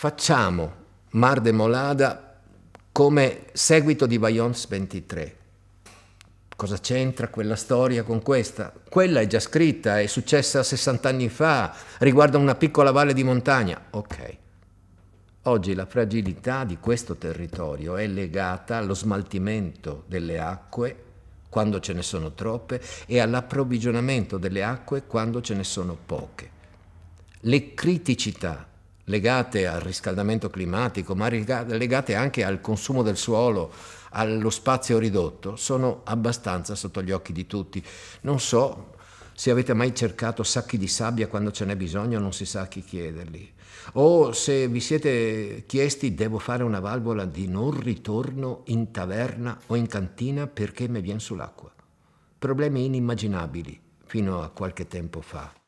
Facciamo Mar de Molada come seguito di Bayons 23. Cosa c'entra quella storia con questa? Quella è già scritta, è successa 60 anni fa, riguarda una piccola valle di montagna. Ok. Oggi la fragilità di questo territorio è legata allo smaltimento delle acque quando ce ne sono troppe e all'approvvigionamento delle acque quando ce ne sono poche. Le criticità legate al riscaldamento climatico, ma legate anche al consumo del suolo, allo spazio ridotto, sono abbastanza sotto gli occhi di tutti. Non so se avete mai cercato sacchi di sabbia quando ce n'è bisogno, non si sa a chi chiederli. O se vi siete chiesti devo fare una valvola di non ritorno in taverna o in cantina perché mi viene sull'acqua. Problemi inimmaginabili fino a qualche tempo fa.